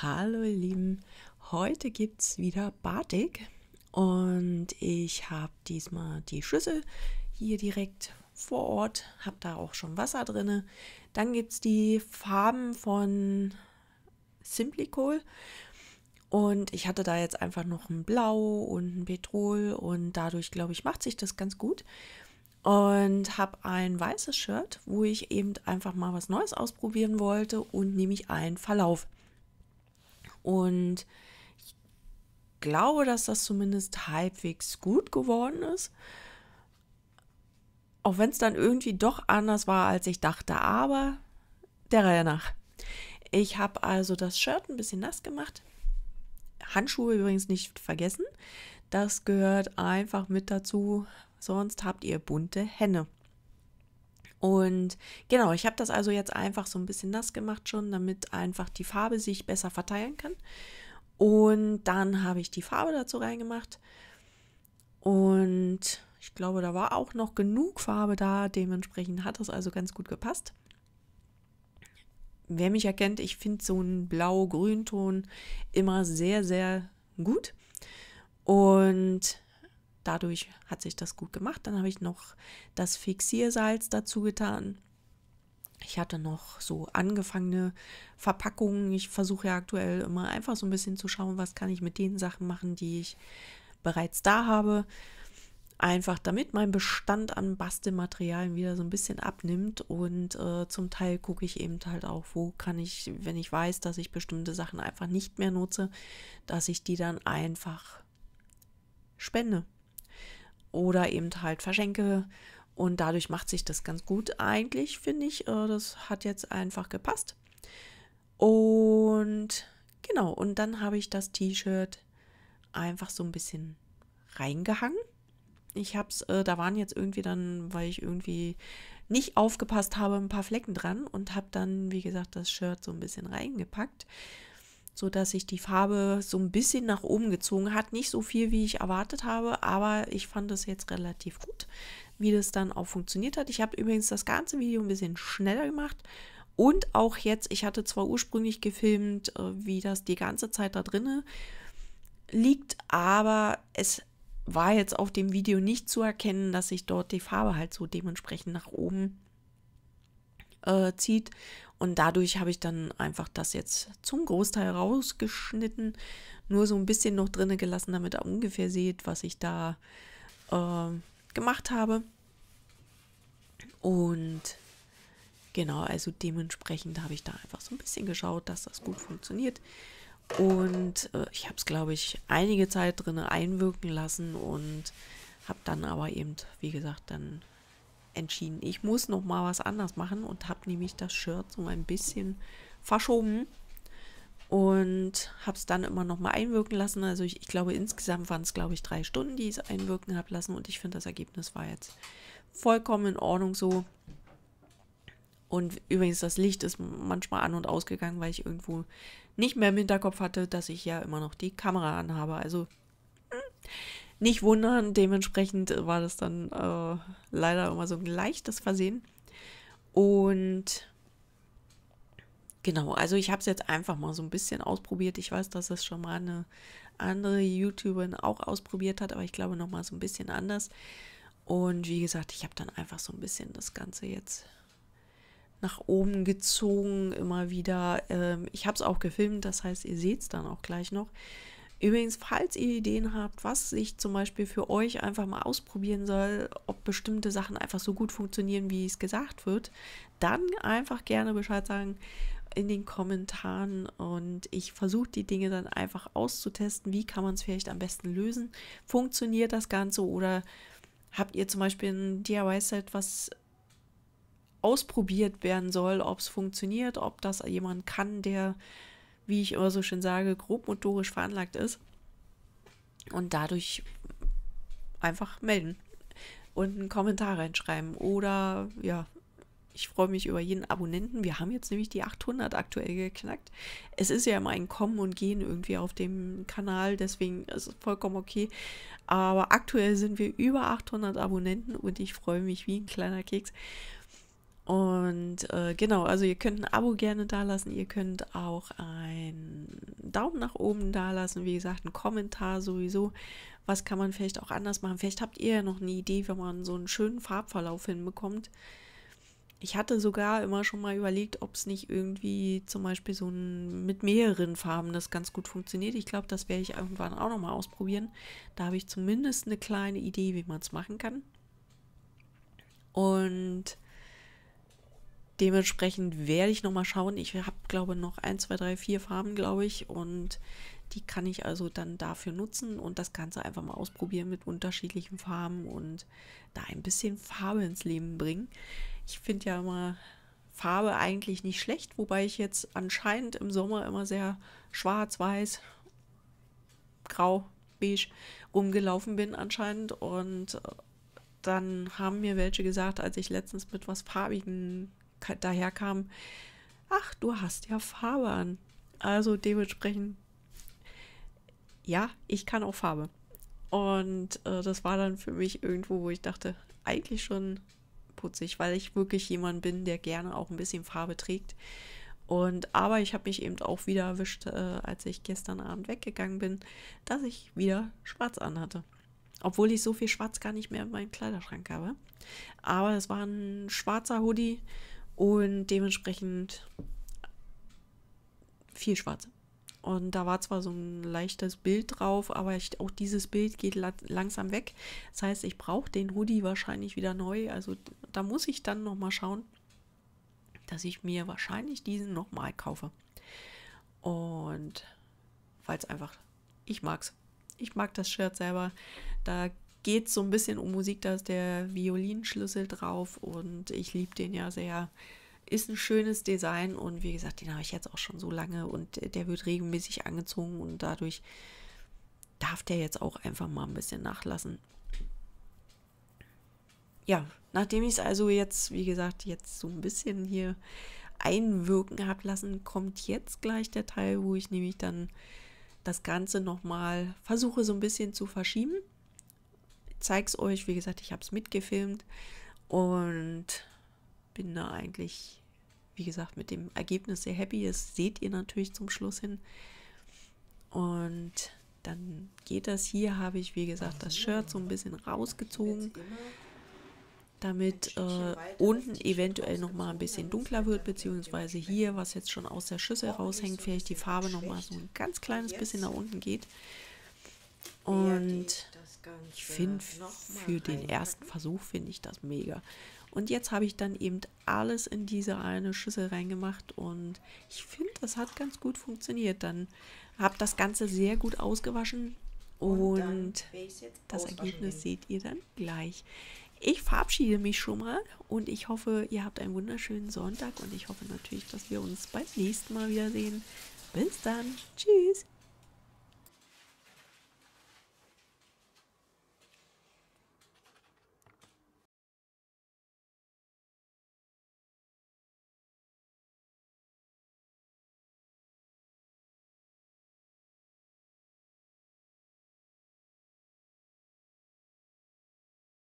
Hallo ihr Lieben, heute gibt es wieder Batik und ich habe diesmal die Schüssel hier direkt vor Ort, habe da auch schon Wasser drin. Dann gibt es die Farben von Simplicol und ich hatte da jetzt einfach noch ein Blau und ein Petrol und dadurch glaube ich macht sich das ganz gut und habe ein weißes Shirt, wo ich eben einfach mal was Neues ausprobieren wollte und nehme ich einen Verlauf. Und ich glaube, dass das zumindest halbwegs gut geworden ist. Auch wenn es dann irgendwie doch anders war, als ich dachte, aber der Reihe nach. Ich habe also das Shirt ein bisschen nass gemacht. Handschuhe übrigens nicht vergessen. Das gehört einfach mit dazu. Sonst habt ihr bunte Henne. Und genau, ich habe das also jetzt einfach so ein bisschen nass gemacht schon, damit einfach die Farbe sich besser verteilen kann. Und dann habe ich die Farbe dazu reingemacht. Und ich glaube, da war auch noch genug Farbe da. Dementsprechend hat das also ganz gut gepasst. Wer mich erkennt, ich finde so einen blau-grün-Ton immer sehr, sehr gut. Und dadurch hat sich das gut gemacht. Dann habe ich noch das Fixiersalz dazu getan. Ich hatte noch so angefangene Verpackungen. Ich versuche ja aktuell immer einfach so ein bisschen zu schauen, was kann ich mit den Sachen machen, die ich bereits da habe. Einfach damit mein Bestand an Bastelmaterialien wieder so ein bisschen abnimmt und äh, zum Teil gucke ich eben halt auch, wo kann ich, wenn ich weiß, dass ich bestimmte Sachen einfach nicht mehr nutze, dass ich die dann einfach spende oder eben halt verschenke. Und dadurch macht sich das ganz gut eigentlich, finde ich. Äh, das hat jetzt einfach gepasst. Und genau, und dann habe ich das T-Shirt einfach so ein bisschen reingehangen. Ich habe es, äh, da waren jetzt irgendwie dann, weil ich irgendwie nicht aufgepasst habe, ein paar Flecken dran und habe dann, wie gesagt, das Shirt so ein bisschen reingepackt so dass sich die Farbe so ein bisschen nach oben gezogen hat. Nicht so viel, wie ich erwartet habe, aber ich fand es jetzt relativ gut, wie das dann auch funktioniert hat. Ich habe übrigens das ganze Video ein bisschen schneller gemacht. Und auch jetzt, ich hatte zwar ursprünglich gefilmt, äh, wie das die ganze Zeit da drinne liegt, aber es war jetzt auf dem Video nicht zu erkennen, dass sich dort die Farbe halt so dementsprechend nach oben äh, zieht. Und dadurch habe ich dann einfach das jetzt zum Großteil rausgeschnitten, nur so ein bisschen noch drinne gelassen, damit ihr ungefähr seht, was ich da äh, gemacht habe. Und genau, also dementsprechend habe ich da einfach so ein bisschen geschaut, dass das gut funktioniert. Und äh, ich habe es, glaube ich, einige Zeit drin einwirken lassen und habe dann aber eben, wie gesagt, dann entschieden. Ich muss noch mal was anders machen und habe nämlich das Shirt so ein bisschen verschoben und habe es dann immer noch mal einwirken lassen. Also ich, ich glaube insgesamt waren es glaube ich drei Stunden, die ich es einwirken habe lassen und ich finde das Ergebnis war jetzt vollkommen in Ordnung so. Und übrigens, das Licht ist manchmal an und ausgegangen, weil ich irgendwo nicht mehr im Hinterkopf hatte, dass ich ja immer noch die Kamera anhabe. Also hm nicht wundern, dementsprechend war das dann äh, leider immer so ein leichtes Versehen. Und genau, also ich habe es jetzt einfach mal so ein bisschen ausprobiert. Ich weiß, dass es schon mal eine andere YouTuberin auch ausprobiert hat, aber ich glaube noch mal so ein bisschen anders. Und wie gesagt, ich habe dann einfach so ein bisschen das Ganze jetzt nach oben gezogen, immer wieder. Ähm, ich habe es auch gefilmt, das heißt, ihr seht es dann auch gleich noch. Übrigens, falls ihr Ideen habt, was ich zum Beispiel für euch einfach mal ausprobieren soll, ob bestimmte Sachen einfach so gut funktionieren, wie es gesagt wird, dann einfach gerne Bescheid sagen in den Kommentaren und ich versuche die Dinge dann einfach auszutesten. Wie kann man es vielleicht am besten lösen? Funktioniert das Ganze oder habt ihr zum Beispiel ein DIY-Set, was ausprobiert werden soll, ob es funktioniert, ob das jemand kann, der wie ich immer so schön sage, grobmotorisch veranlagt ist. Und dadurch einfach melden und einen Kommentar reinschreiben. Oder ja, ich freue mich über jeden Abonnenten. Wir haben jetzt nämlich die 800 aktuell geknackt. Es ist ja immer ein Kommen und Gehen irgendwie auf dem Kanal, deswegen ist es vollkommen okay. Aber aktuell sind wir über 800 Abonnenten und ich freue mich wie ein kleiner Keks. Und äh, genau, also ihr könnt ein Abo gerne da lassen, ihr könnt auch einen Daumen nach oben da lassen, wie gesagt, einen Kommentar sowieso. Was kann man vielleicht auch anders machen? Vielleicht habt ihr ja noch eine Idee, wenn man so einen schönen Farbverlauf hinbekommt. Ich hatte sogar immer schon mal überlegt, ob es nicht irgendwie zum Beispiel so ein, mit mehreren Farben das ganz gut funktioniert. Ich glaube, das werde ich irgendwann auch nochmal ausprobieren. Da habe ich zumindest eine kleine Idee, wie man es machen kann. Und Dementsprechend werde ich nochmal schauen. Ich habe, glaube ich, noch 1, 2, 3, 4 Farben, glaube ich. Und die kann ich also dann dafür nutzen und das Ganze einfach mal ausprobieren mit unterschiedlichen Farben und da ein bisschen Farbe ins Leben bringen. Ich finde ja immer Farbe eigentlich nicht schlecht, wobei ich jetzt anscheinend im Sommer immer sehr schwarz, weiß, grau, beige rumgelaufen bin anscheinend und äh, dann haben mir welche gesagt, als ich letztens mit was Farbigen daher kam, ach, du hast ja Farbe an. Also dementsprechend, ja, ich kann auch Farbe. Und äh, das war dann für mich irgendwo, wo ich dachte, eigentlich schon putzig, weil ich wirklich jemand bin, der gerne auch ein bisschen Farbe trägt. Und aber ich habe mich eben auch wieder erwischt, äh, als ich gestern Abend weggegangen bin, dass ich wieder Schwarz anhatte. Obwohl ich so viel Schwarz gar nicht mehr in meinem Kleiderschrank habe. Aber es war ein schwarzer Hoodie und dementsprechend viel schwarz. Und da war zwar so ein leichtes Bild drauf, aber ich, auch dieses Bild geht langsam weg. Das heißt, ich brauche den Hoodie wahrscheinlich wieder neu. Also da muss ich dann nochmal schauen, dass ich mir wahrscheinlich diesen nochmal kaufe. Und falls einfach, ich mag's. Ich mag das Shirt selber. Da geht es so ein bisschen um Musik, da ist der Violinschlüssel drauf und ich liebe den ja sehr. Ist ein schönes Design und wie gesagt, den habe ich jetzt auch schon so lange und der wird regelmäßig angezogen und dadurch darf der jetzt auch einfach mal ein bisschen nachlassen. Ja, nachdem ich es also jetzt, wie gesagt, jetzt so ein bisschen hier einwirken habe lassen, kommt jetzt gleich der Teil, wo ich nämlich dann das Ganze nochmal versuche so ein bisschen zu verschieben es euch. Wie gesagt, ich habe es mitgefilmt und bin da eigentlich, wie gesagt, mit dem Ergebnis sehr happy. Das seht ihr natürlich zum Schluss hin. Und dann geht das. Hier habe ich, wie gesagt, das Shirt so ein bisschen rausgezogen, damit äh, unten eventuell nochmal ein bisschen dunkler wird, beziehungsweise hier, was jetzt schon aus der Schüssel raushängt, vielleicht die Farbe nochmal so ein ganz kleines bisschen nach unten geht. Und ich finde, für den ersten Versuch finde ich das mega. Und jetzt habe ich dann eben alles in diese eine Schüssel reingemacht und ich finde, das hat ganz gut funktioniert. Dann habe das Ganze sehr gut ausgewaschen und, und das Ergebnis seht ihr dann gleich. Ich verabschiede mich schon mal und ich hoffe, ihr habt einen wunderschönen Sonntag und ich hoffe natürlich, dass wir uns beim nächsten Mal wiedersehen. Bis dann. Tschüss.